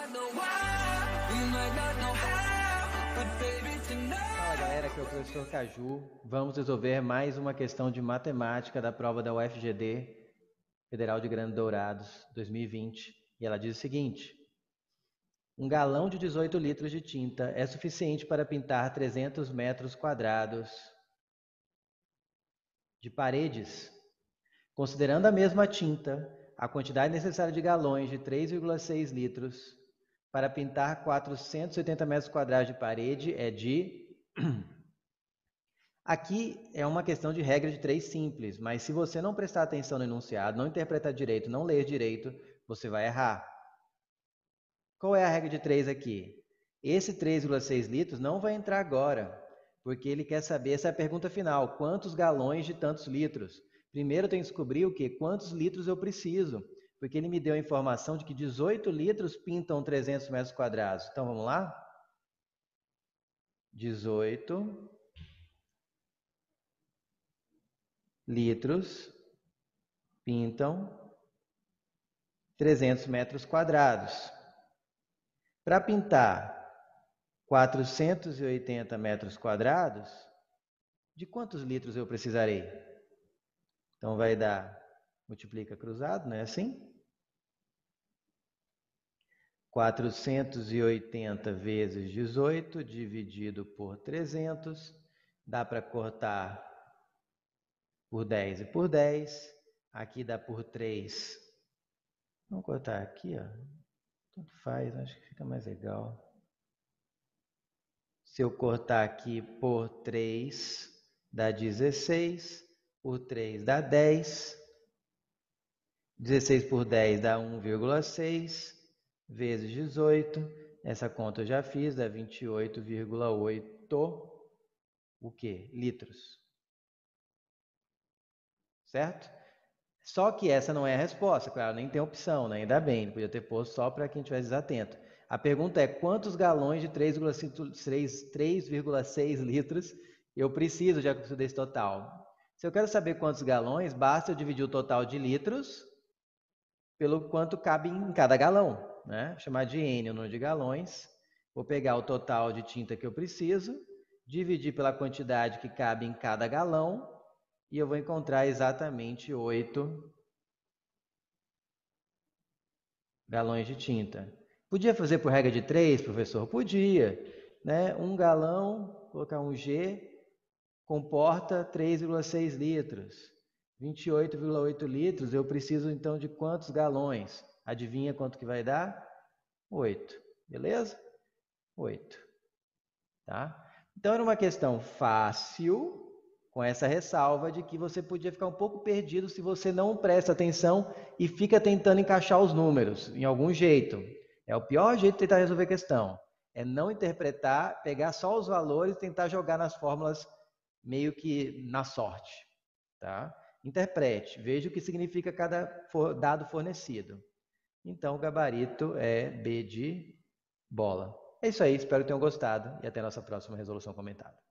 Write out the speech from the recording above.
Fala galera, aqui é o professor Caju. Vamos resolver mais uma questão de matemática da prova da UFGD Federal de Grande Dourados 2020. E ela diz o seguinte: Um galão de 18 litros de tinta é suficiente para pintar 300 metros quadrados de paredes. Considerando a mesma tinta, a quantidade necessária de galões de 3,6 litros para pintar 480 metros quadrados de parede é de. Aqui é uma questão de regra de três simples, mas se você não prestar atenção no enunciado, não interpretar direito, não ler direito, você vai errar. Qual é a regra de três aqui? Esse 3,6 litros não vai entrar agora, porque ele quer saber essa é a pergunta final: quantos galões de tantos litros? Primeiro tem que descobrir o que, quantos litros eu preciso porque ele me deu a informação de que 18 litros pintam 300 metros quadrados. Então vamos lá? 18 litros pintam 300 metros quadrados. Para pintar 480 metros quadrados, de quantos litros eu precisarei? Então vai dar multiplica cruzado, não é assim? 480 vezes 18 dividido por 300, dá para cortar por 10 e por 10, aqui dá por 3. Vamos cortar aqui, ó. Tanto faz, acho que fica mais legal. Se eu cortar aqui por 3, dá 16, por 3 dá 10. 16 por 10 dá 1,6 vezes 18. Essa conta eu já fiz, dá 28,8 o quê? Litros. Certo? Só que essa não é a resposta, claro, nem tem opção, né? ainda bem, podia ter posto só para quem estivesse desatento. A pergunta é quantos galões de 3,6 litros eu preciso, já que eu preciso esse total? Se eu quero saber quantos galões, basta eu dividir o total de litros pelo quanto cabe em cada galão né? chamar de N o número de galões. Vou pegar o total de tinta que eu preciso, dividir pela quantidade que cabe em cada galão e eu vou encontrar exatamente 8 galões de tinta. Podia fazer por regra de 3, professor? Podia. Né? Um galão, colocar um G, comporta 3,6 litros. 28,8 litros, eu preciso então de quantos galões? Adivinha quanto que vai dar? 8. Beleza? 8. Tá? Então era uma questão fácil, com essa ressalva de que você podia ficar um pouco perdido se você não presta atenção e fica tentando encaixar os números em algum jeito. É o pior jeito de tentar resolver a questão. É não interpretar, pegar só os valores e tentar jogar nas fórmulas meio que na sorte. Tá? Interprete, veja o que significa cada dado fornecido. Então, o gabarito é B de bola. É isso aí, espero que tenham gostado e até a nossa próxima resolução comentada.